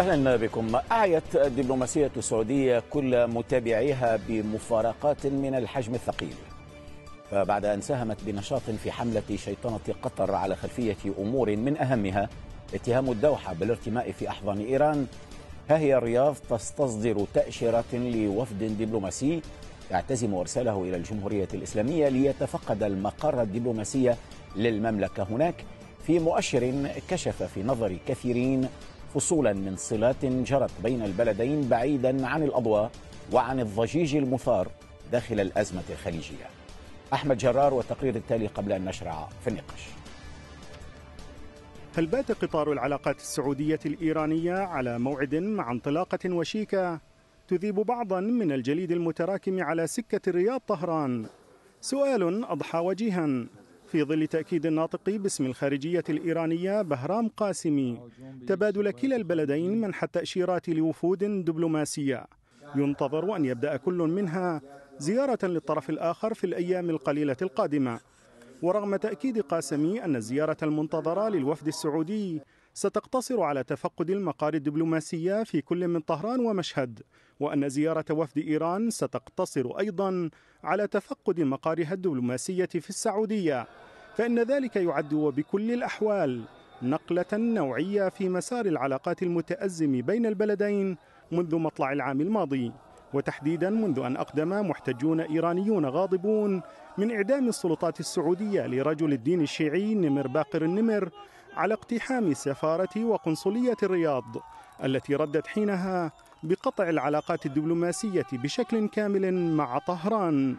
أهلا بكم أعيت الدبلوماسية السعودية كل متابعيها بمفارقات من الحجم الثقيل فبعد أن ساهمت بنشاط في حملة شيطنة قطر على خلفية أمور من أهمها اتهام الدوحة بالارتماء في أحضان إيران ها هي الرياض تستصدر تأشيرة لوفد دبلوماسي يعتزم إرساله إلى الجمهورية الإسلامية ليتفقد المقر الدبلوماسي للمملكة هناك في مؤشر كشف في نظر كثيرين فصولا من صلات جرت بين البلدين بعيدا عن الأضواء وعن الضجيج المثار داخل الأزمة الخليجية أحمد جرار والتقرير التالي قبل أن نشرع في النقاش هل بات قطار العلاقات السعودية الإيرانية على موعد مع انطلاقة وشيكة تذيب بعضا من الجليد المتراكم على سكة الرياض طهران سؤال أضحى وجيها في ظل تأكيد الناطق باسم الخارجية الإيرانية بهرام قاسمي تبادل كلا البلدين منح التأشيرات لوفود دبلوماسية ينتظر أن يبدأ كل منها زيارة للطرف الآخر في الأيام القليلة القادمة ورغم تأكيد قاسمي أن الزيارة المنتظرة للوفد السعودي ستقتصر على تفقد المقار الدبلوماسية في كل من طهران ومشهد وأن زيارة وفد إيران ستقتصر أيضا على تفقد مقارها الدبلوماسية في السعودية فإن ذلك يعد وبكل الأحوال نقلة نوعية في مسار العلاقات المتأزم بين البلدين منذ مطلع العام الماضي وتحديدا منذ أن أقدم محتجون إيرانيون غاضبون من إعدام السلطات السعودية لرجل الدين الشيعي نمر باقر النمر على اقتحام سفارة وقنصلية الرياض التي ردت حينها بقطع العلاقات الدبلوماسية بشكل كامل مع طهران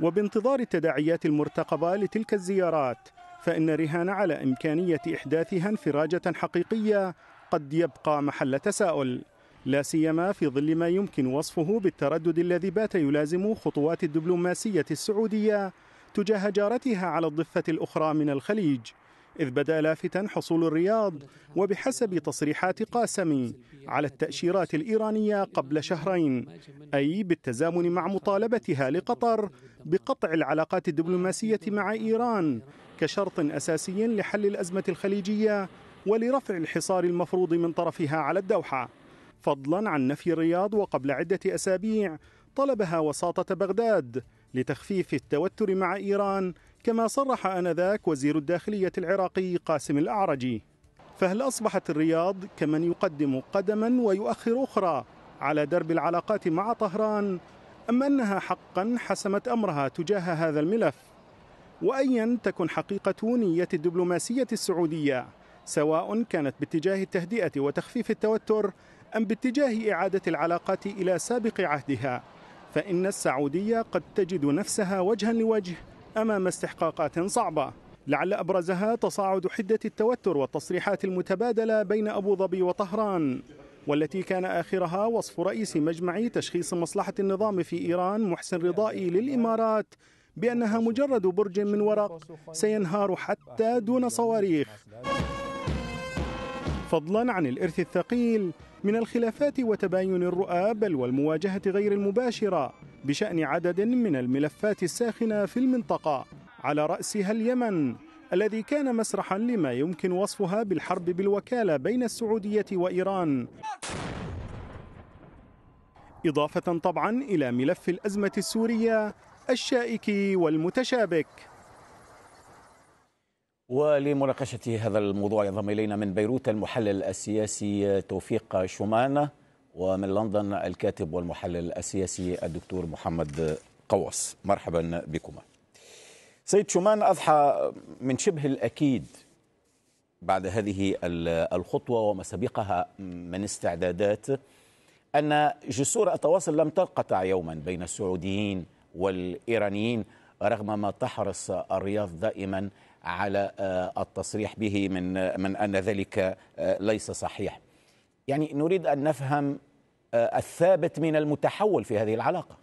وبانتظار التداعيات المرتقبة لتلك الزيارات فإن رهان على إمكانية إحداثها انفراجة حقيقية قد يبقى محل تساؤل لا سيما في ظل ما يمكن وصفه بالتردد الذي بات يلازم خطوات الدبلوماسية السعودية تجاه جارتها على الضفة الأخرى من الخليج إذ بدا لافتا حصول الرياض وبحسب تصريحات قاسمي على التأشيرات الإيرانية قبل شهرين أي بالتزامن مع مطالبتها لقطر بقطع العلاقات الدبلوماسية مع إيران كشرط أساسي لحل الأزمة الخليجية ولرفع الحصار المفروض من طرفها على الدوحة فضلا عن نفي الرياض وقبل عدة أسابيع طلبها وساطة بغداد لتخفيف التوتر مع إيران كما صرح آنذاك وزير الداخلية العراقي قاسم الأعرجي فهل أصبحت الرياض كمن يقدم قدما ويؤخر أخرى على درب العلاقات مع طهران أم أنها حقا حسمت أمرها تجاه هذا الملف وأيا تكن حقيقة نية الدبلوماسية السعودية سواء كانت باتجاه التهدئة وتخفيف التوتر أم باتجاه إعادة العلاقات إلى سابق عهدها فإن السعودية قد تجد نفسها وجها لوجه امام استحقاقات صعبه لعل ابرزها تصاعد حده التوتر والتصريحات المتبادله بين ابو ظبي وطهران والتي كان آخرها وصف رئيس مجمع تشخيص مصلحة النظام في إيران محسن رضائي للإمارات بأنها مجرد برج من ورق سينهار حتى دون صواريخ فضلا عن الإرث الثقيل من الخلافات وتباين الرؤى بل والمواجهة غير المباشرة بشأن عدد من الملفات الساخنة في المنطقة على رأسها اليمن الذي كان مسرحا لما يمكن وصفها بالحرب بالوكالة بين السعودية وإيران إضافة طبعا إلى ملف الأزمة السورية الشائك والمتشابك ولمناقشة هذا الموضوع ينضم إلينا من بيروت المحلل السياسي توفيق شومان ومن لندن الكاتب والمحلل السياسي الدكتور محمد قوس مرحبا بكما سيد شومان أضحى من شبه الأكيد بعد هذه الخطوة وما سبقها من استعدادات أن جسور التواصل لم تنقطع يوما بين السعوديين والإيرانيين رغم ما تحرص الرياض دائما على آه، التصريح به من من ان ذلك آه، ليس صحيح. يعني نريد ان نفهم آه، الثابت من المتحول في هذه العلاقه.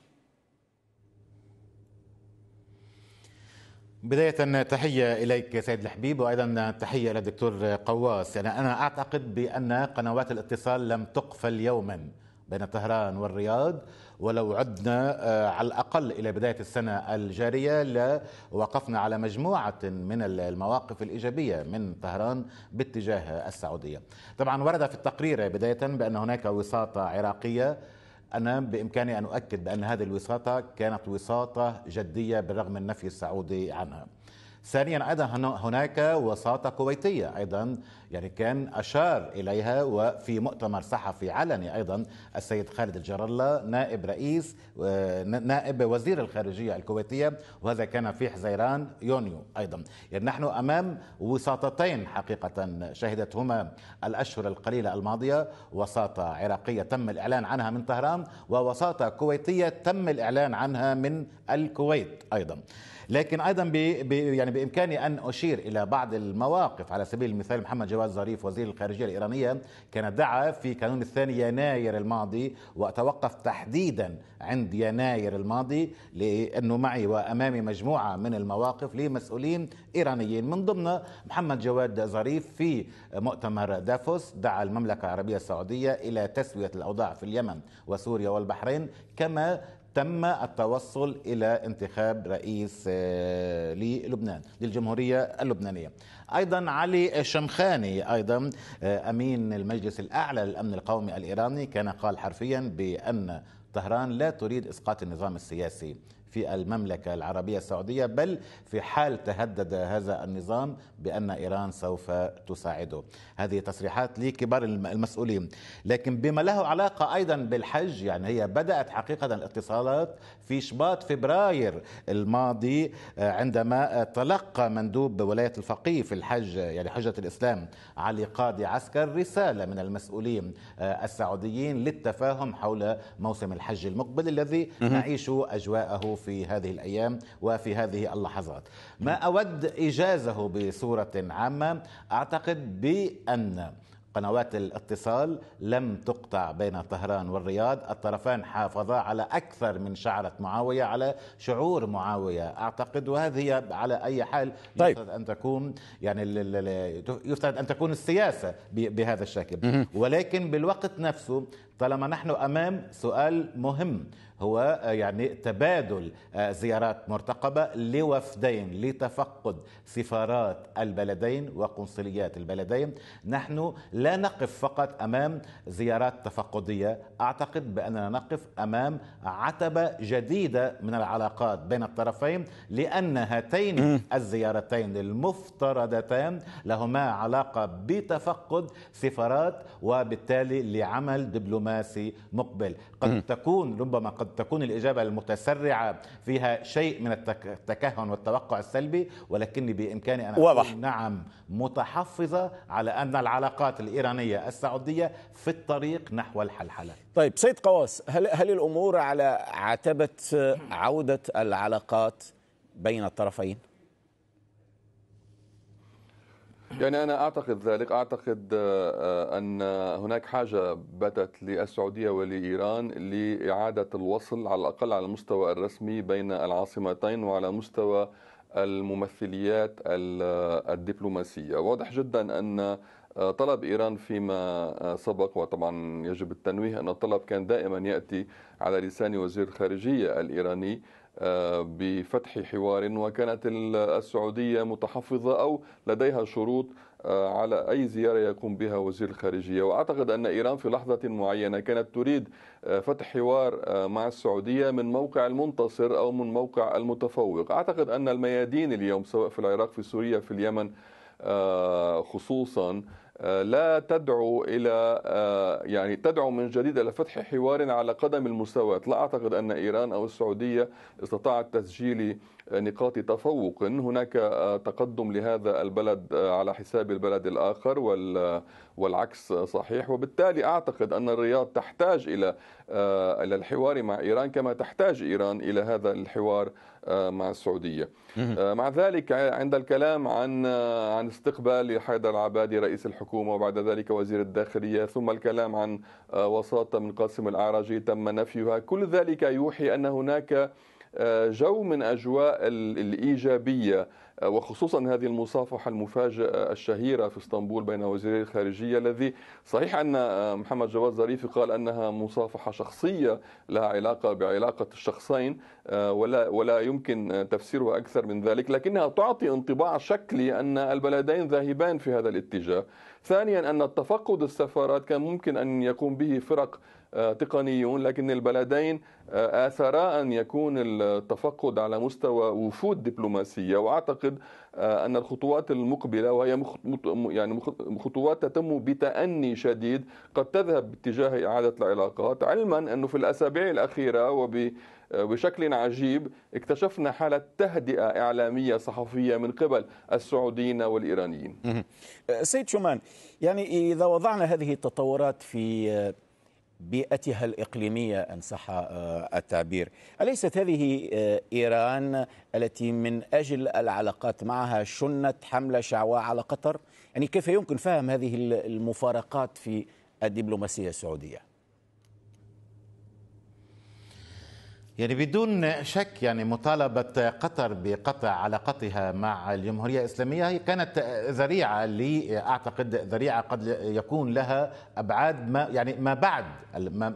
بداية تحية إليك سيد الحبيب وأيضا تحية إلى الدكتور قواس يعني أنا أعتقد بأن قنوات الاتصال لم تقفل يوما بين طهران والرياض ولو عدنا آه، على الأقل إلى بداية السنة الجارية لوقفنا على مجموعة من المواقف الإيجابية من طهران باتجاه السعودية طبعا ورد في التقرير بداية بأن هناك وساطة عراقية أنا بإمكاني أن أؤكد بأن هذه الوساطة كانت وساطة جدية بالرغم النفي السعودي عنها ثانيا ايضا هناك وساطه كويتيه ايضا يعني كان اشار اليها وفي مؤتمر صحفي علني ايضا السيد خالد الجرالله الله نائب رئيس نائب وزير الخارجيه الكويتيه وهذا كان في حزيران يونيو ايضا يعني نحن امام وساطتين حقيقه شهدتهما الاشهر القليله الماضيه وساطه عراقيه تم الاعلان عنها من طهران ووساطه كويتيه تم الاعلان عنها من الكويت ايضا لكن ايضا بي يعني بامكاني ان اشير الى بعض المواقف على سبيل المثال محمد جواد ظريف وزير الخارجيه الايرانيه كان دعا في كانون الثاني يناير الماضي وتوقف تحديدا عند يناير الماضي لانه معي وامامي مجموعه من المواقف لمسؤولين ايرانيين من ضمن محمد جواد ظريف في مؤتمر دافوس دعا المملكه العربيه السعوديه الى تسويه الاوضاع في اليمن وسوريا والبحرين كما تم التوصل إلى انتخاب رئيس آه، للبنان للجمهورية اللبنانية أيضا علي الشمخاني أيضا آه، أمين المجلس الأعلى للأمن القومي الإيراني كان قال حرفيا بأن طهران لا تريد إسقاط النظام السياسي في المملكة العربية السعودية بل في حال تهدد هذا النظام بأن إيران سوف تساعده هذه تصريحات لكبار المسؤولين لكن بما له علاقة أيضا بالحج يعني هي بدأت حقيقة الاتصالات في شباط فبراير الماضي آه، عندما تلقى مندوب ولاية الفقيه في الحج يعني حجة الإسلام علي قاضي عسكر رسالة من المسؤولين آه، السعوديين للتفاهم حول موسم الحج المقبل الذي نعيش أجواءه في هذه الأيام وفي هذه اللحظات ما أود إجازه بصورة عامة أعتقد بأن قنوات الاتصال لم تقطع بين طهران والرياض الطرفان حافظا على أكثر من شعرة معاوية على شعور معاوية أعتقد وهذه على أي حال طيب. يفترض أن تكون يعني يفترض أن تكون السياسة بهذا الشكل ولكن بالوقت نفسه طالما نحن امام سؤال مهم هو آه، يعني تبادل آه، زيارات مرتقبه لوفدين لتفقد سفارات البلدين وقنصليات البلدين نحن لا نقف فقط امام زيارات تفقديه اعتقد باننا نقف امام عتبه جديده من العلاقات بين الطرفين لان هاتين الزيارتين المفترضتان لهما علاقه بتفقد سفارات وبالتالي لعمل دبلوماسي خماسي مقبل قد تكون ربما قد تكون الإجابة المتسرعة فيها شيء من التكهن والتوقع السلبي ولكني بإمكاني أن أقول واضح. نعم متحفظة على أن العلاقات الإيرانية السعودية في الطريق نحو الحلحلة طيب سيد قواس هل, هل الأمور على عتبة عودة العلاقات بين الطرفين؟ يعني انا اعتقد ذلك اعتقد آه، آه، ان هناك حاجه باتت للسعوديه ولايران لاعاده الوصل على الاقل على المستوى الرسمي بين العاصمتين وعلى مستوى الممثليات آه، الدبلوماسيه واضح جدا ان طلب ايران فيما سبق وطبعا يجب التنويه ان الطلب كان دائما ياتي على لسان وزير الخارجيه الايراني بفتح حوار وكانت السعودية متحفظة أو لديها شروط آه، على أي زيارة يقوم بها وزير الخارجية وأعتقد أن إيران في لحظة معينة كانت تريد آه، فتح حوار آه، مع السعودية من موقع المنتصر أو من موقع المتفوق أعتقد أن الميادين اليوم سواء في العراق في سوريا في اليمن خصوصا آه، لا تدعو الى آه، يعني تدعو من جديد الى فتح حوار على قدم المساواه، لا اعتقد ان ايران او السعوديه استطاعت تسجيل نقاط تفوق، هناك آه، تقدم لهذا البلد على حساب البلد الاخر والعكس صحيح، وبالتالي اعتقد ان الرياض تحتاج الى الى الحوار مع ايران كما تحتاج ايران الى هذا الحوار آه، مع السعوديه. آه، مع ذلك آه، عند الكلام عن عن استقبال حيدر العبادي رئيس الحكومه وبعد ذلك وزير الداخليه ثم الكلام عن وساطه من قاسم الاعرجي تم نفيها، كل ذلك يوحي ان هناك آه، جو من أجواء الإيجابية آه، وخصوصا هذه المصافحة المفاجئة الشهيرة في اسطنبول بين وزيري الخارجية الذي صحيح أن آه، محمد جواد ظريف قال أنها مصافحة شخصية لها علاقة بعلاقة الشخصين ولا ولا يمكن تفسيرها أكثر من ذلك لكنها تعطي انطباع شكلي أن البلدين ذاهبان في هذا الاتجاه ثانيا أن التفقد السفارات كان ممكن أن يقوم به فرق آه، تقنيون لكن البلدين آه، آثرا أن يكون التفقد على مستوى وفود دبلوماسية وأعتقد آه، أن الخطوات المقبلة وهي يعني خطوات تتم بتأني شديد قد تذهب باتجاه إعادة العلاقات علما أنه في الأسابيع الأخيرة وب بشكل عجيب اكتشفنا حالة تهدئة إعلامية صحفية من قبل السعوديين والإيرانيين سيد شومان يعني إذا وضعنا هذه التطورات في بيئتها الإقليمية أن صح آه، التعبير أليست هذه آه، إيران التي من أجل العلاقات معها شنت حملة شعواء على قطر يعني كيف يمكن فهم هذه المفارقات في الدبلوماسية السعودية يعني بدون شك يعني مطالبة قطر بقطع علاقتها مع الجمهورية الإسلامية هي كانت ذريعة لي أعتقد ذريعة قد يكون لها أبعاد ما يعني ما بعد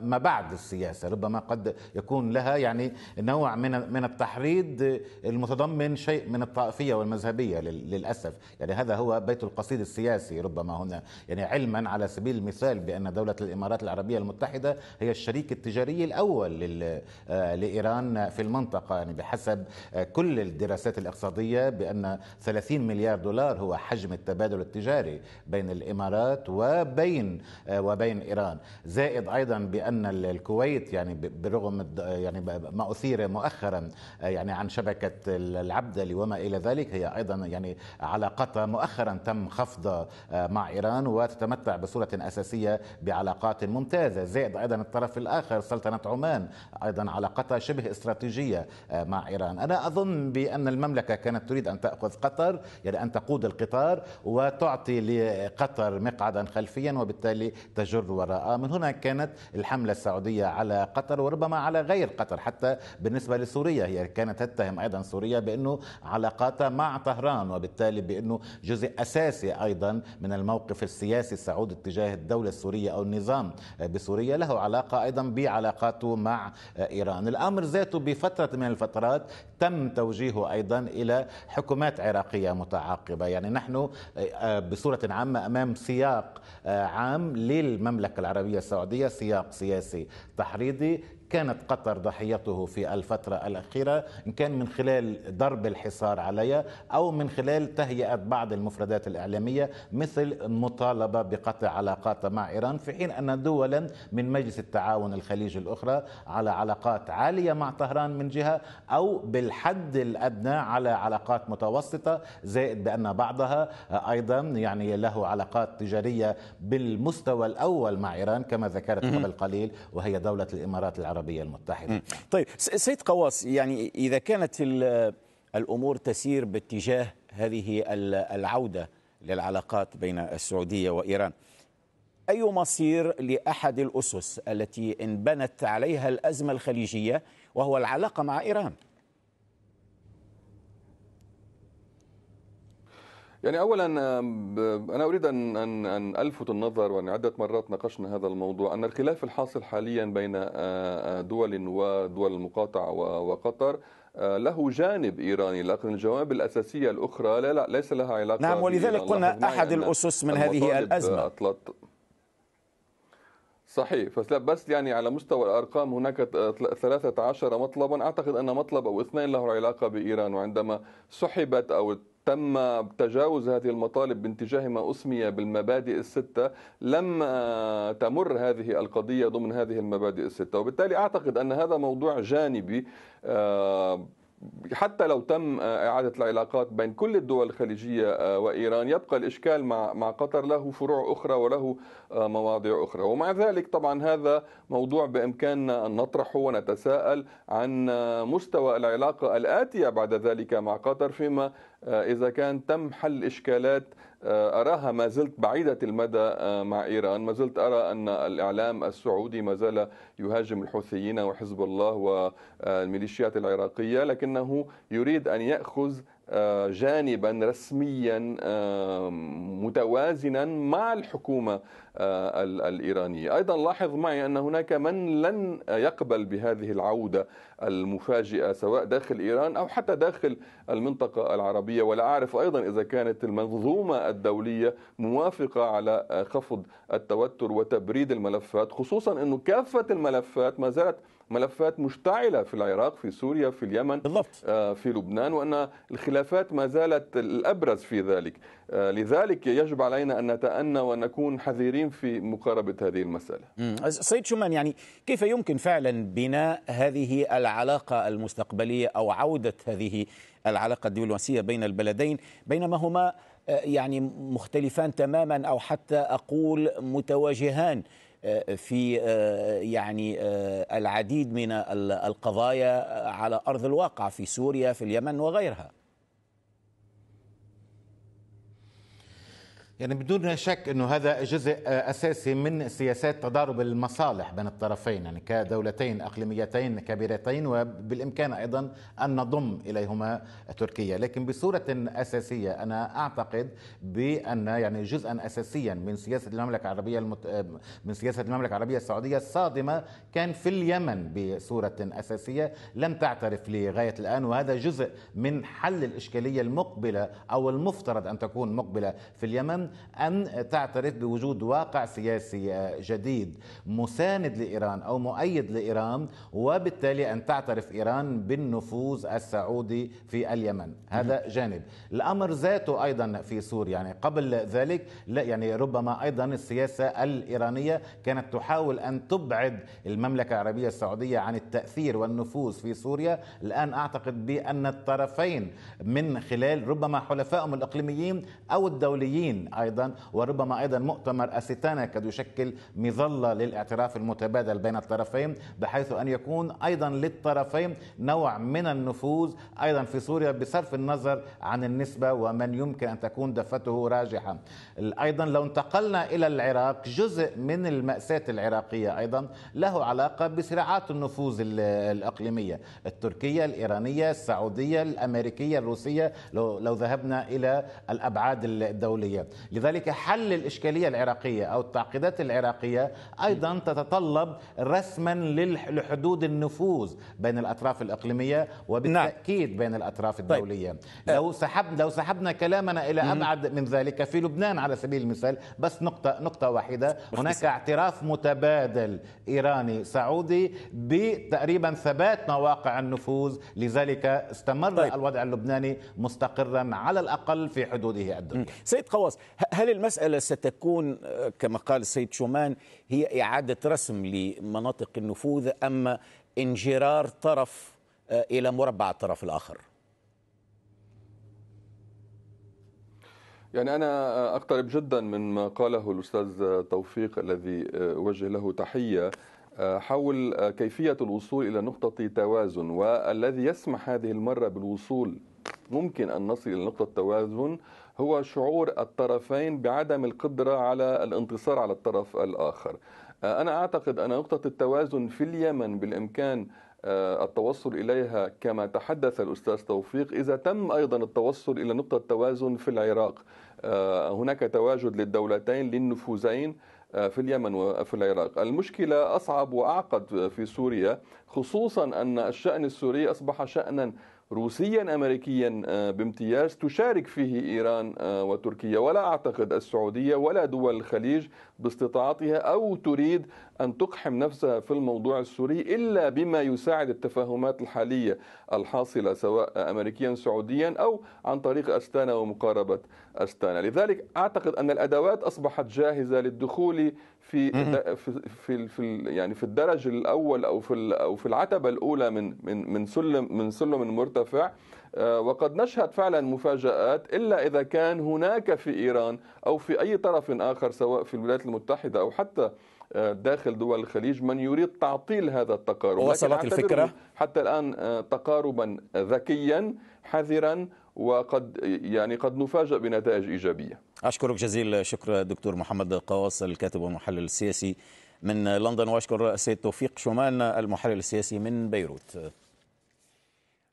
ما بعد السياسة ربما قد يكون لها يعني نوع من من التحريض المتضمن شيء من الطائفية والمذهبية للأسف يعني هذا هو بيت القصيد السياسي ربما هنا يعني علما على سبيل المثال بأن دولة الإمارات العربية المتحدة هي الشريك التجاري الأول لل آه، لإيران في المنطقة يعني بحسب كل الدراسات الاقتصادية بأن 30 مليار دولار هو حجم التبادل التجاري بين الإمارات وبين وبين إيران زائد أيضا بأن الكويت يعني برغم يعني ما أثير مؤخرا يعني عن شبكة العبدلي وما إلى ذلك هي أيضا يعني علاقتها مؤخرا تم خفضها آه، مع إيران وتتمتع بصورة أساسية بعلاقات ممتازة زائد أيضا الطرف الآخر سلطنة عمان أيضا علاقتها شبه استراتيجية آه، مع إيران أنا أظن بأن المملكة كانت تريد أن تأخذ قطر يعني أن تقود القطار وتعطي لقطر مقعدا خلفيا وبالتالي تجر وراءها من هنا كانت الحملة السعودية على قطر وربما على غير قطر حتى بالنسبة لسوريا هي كانت تتهم أيضا سوريا بأنه علاقاتها مع طهران وبالتالي بأنه جزء أساسي أيضا من الموقف السياسي السعودي اتجاه الدولة السورية أو النظام بسوريا له علاقة أيضا بعلاقاته مع آه، إيران الأمر الأمر ذاته بفترة من الفترات تم توجيهه أيضا إلى حكومات عراقية متعاقبة يعني نحن آه، آه، بصورة عامة أمام سياق آه، عام للمملكة العربية السعودية سياق سياسي تحريضي كانت قطر ضحيته في الفترة الأخيرة إن كان من خلال ضرب الحصار عليها أو من خلال تهيئة بعض المفردات الإعلامية مثل المطالبة بقطع علاقاتها مع إيران في حين أن دولا من مجلس التعاون الخليجي الأخرى على علاقات عالية مع طهران من جهة أو بالحد الأدنى على علاقات متوسطة زائد بأن بعضها أيضا يعني له علاقات تجارية بالمستوى الأول مع إيران كما ذكرت قبل قليل وهي دولة الإمارات العربية العربية المتحدة طيب سيد قواس يعني إذا كانت الأمور تسير باتجاه هذه العودة للعلاقات بين السعودية وإيران أي مصير لأحد الأسس التي انبنت عليها الأزمة الخليجية وهو العلاقة مع إيران؟ يعني اولا انا اريد ان ان ان الفت النظر وان عده مرات ناقشنا هذا الموضوع ان الخلاف الحاصل حاليا بين دول ودول المقاطعه وقطر له جانب ايراني لكن الجوانب الاساسيه الاخرى لا, لا ليس لها علاقه نعم ولذلك قلنا احد الاسس من هذه الازمه أطلط صحيح بس يعني على مستوى الارقام هناك 13 مطلبا اعتقد ان مطلب او اثنين له علاقه بايران وعندما سحبت او تم تجاوز هذه المطالب باتجاه ما اسمي بالمبادئ السته لم تمر هذه القضيه ضمن هذه المبادئ السته وبالتالي اعتقد ان هذا موضوع جانبي آه، حتى لو تم إعادة العلاقات بين كل الدول الخليجية آه، وإيران يبقى الإشكال مع قطر له فروع أخرى وله آه، مواضيع أخرى ومع ذلك طبعا هذا موضوع بإمكاننا أن نطرحه ونتساءل عن مستوى العلاقة الآتية بعد ذلك مع قطر فيما آه، إذا كان تم حل إشكالات آه، أراها ما زلت بعيدة المدى آه، مع إيران ما زلت أرى أن الإعلام السعودي ما زال يهاجم الحوثيين وحزب الله والميليشيات العراقية لكنه يريد أن يأخذ آه، جانبا رسميا متوازنا مع الحكومه آه، الايرانيه، ايضا لاحظ معي ان هناك من لن يقبل بهذه العوده المفاجئه سواء داخل ايران او حتى داخل المنطقه العربيه، ولا اعرف ايضا اذا كانت المنظومه الدوليه موافقه على آه، خفض التوتر وتبريد الملفات، خصوصا انه كافه الملفات ما زالت ملفات مشتعله في العراق في سوريا في اليمن بالضبط. آه، في لبنان وان الخلافات ما زالت الابرز في ذلك آه، لذلك يجب علينا ان نتأنى ونكون حذرين في مقاربه هذه المساله سيد شمان يعني كيف يمكن فعلا بناء هذه العلاقه المستقبليه او عوده هذه العلاقه الدبلوماسيه بين البلدين بينما هما آه، يعني مختلفان تماما او حتى اقول متواجهان في آه، يعني آه، العديد من القضايا على ارض الواقع في سوريا في اليمن وغيرها يعني بدون شك انه هذا جزء آه، اساسي من سياسات تضارب المصالح بين الطرفين يعني كدولتين اقليميتين كبيرتين وبالامكان ايضا ان نضم اليهما تركيا، لكن بصوره اساسيه انا اعتقد بان يعني جزءا اساسيا من سياسه المملكه العربيه المت... آه، من سياسه المملكه العربيه السعوديه الصادمه كان في اليمن بصوره اساسيه لم تعترف لغايه الان وهذا جزء من حل الاشكاليه المقبله او المفترض ان تكون مقبله في اليمن أن تعترف بوجود واقع سياسي جديد مساند لإيران أو مؤيد لإيران وبالتالي أن تعترف إيران بالنفوذ السعودي في اليمن هذا جانب الأمر ذاته أيضا في سوريا يعني قبل ذلك لا يعني ربما أيضا السياسة الإيرانية كانت تحاول أن تبعد المملكة العربية السعودية عن التأثير والنفوذ في سوريا الآن أعتقد بأن الطرفين من خلال ربما حلفائهم الإقليميين أو الدوليين أيضا وربما أيضا مؤتمر أستانا قد يشكل مظلة للاعتراف المتبادل بين الطرفين بحيث أن يكون أيضا للطرفين نوع من النفوذ أيضا في سوريا بصرف النظر عن النسبة ومن يمكن أن تكون دفته راجحة أيضا لو انتقلنا إلى العراق جزء من المأساة العراقية أيضا له علاقة بصراعات النفوذ الإقليمية التركية الإيرانية السعودية الأمريكية الروسية لو ذهبنا إلى الأبعاد الدولية لذلك حل الإشكالية العراقية أو التعقيدات العراقية أيضا تتطلب رسما لحدود النفوذ بين الأطراف الإقليمية وبالتأكيد نعم. بين الأطراف طيب. الدولية طيب. لو سحب لو سحبنا كلامنا إلى أبعد من ذلك في لبنان على سبيل المثال بس نقطة نقطة واحدة هناك اعتراف متبادل إيراني سعودي بتقريبا ثبات مواقع النفوذ لذلك استمر طيب. الوضع اللبناني مستقرا على الأقل في حدوده الدولية سيد قواس هل المسألة ستكون آه، كما قال السيد شومان هي إعادة رسم لمناطق النفوذ أم انجرار طرف آه، إلى مربع الطرف الآخر؟ يعني أنا آه، أقترب جدا من ما قاله الأستاذ توفيق الذي وجه له تحية حول كيفية الوصول إلى نقطة توازن والذي يسمح هذه المرة بالوصول ممكن أن نصل إلى نقطة توازن هو شعور الطرفين بعدم القدرة على الانتصار على الطرف الآخر آه، أنا أعتقد أن نقطة التوازن في اليمن بالإمكان آه، التوصل إليها كما تحدث الأستاذ توفيق إذا تم أيضا التوصل إلى نقطة توازن في العراق آه، هناك تواجد للدولتين للنفوذين في اليمن وفي العراق المشكلة أصعب وأعقد في سوريا خصوصا أن الشأن السوري أصبح شأنا روسيا أمريكيا آه، بامتياز تشارك فيه إيران آه، وتركيا ولا أعتقد السعودية ولا دول الخليج باستطاعتها أو تريد أن تقحم نفسها في الموضوع السوري إلا بما يساعد التفاهمات الحالية الحاصلة سواء أمريكيا سعوديا أو عن طريق أستانا ومقاربة أستانا لذلك أعتقد أن الأدوات أصبحت جاهزة للدخول في في في يعني في الدرج الاول او في او في العتبه الاولى من من من سلم من سلم مرتفع آه، وقد نشهد فعلا مفاجات الا اذا كان هناك في ايران او في اي طرف اخر سواء في الولايات المتحده او حتى آه، داخل دول الخليج من يريد تعطيل هذا التقارب وصلت الفكره حتى الان آه، تقاربا ذكيا حذرا وقد يعني قد نفاجأ بنتائج إيجابية أشكرك جزيل الشكر دكتور محمد قواص الكاتب والمحلل السياسي من لندن وأشكر السيد توفيق شومان المحلل السياسي من بيروت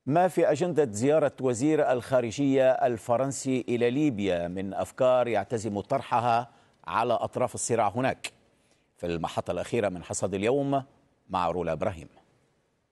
ما في أجندة زيارة وزير الخارجية الفرنسي إلى ليبيا من أفكار يعتزم طرحها على أطراف الصراع هناك في المحطة الأخيرة من حصاد اليوم مع رولا إبراهيم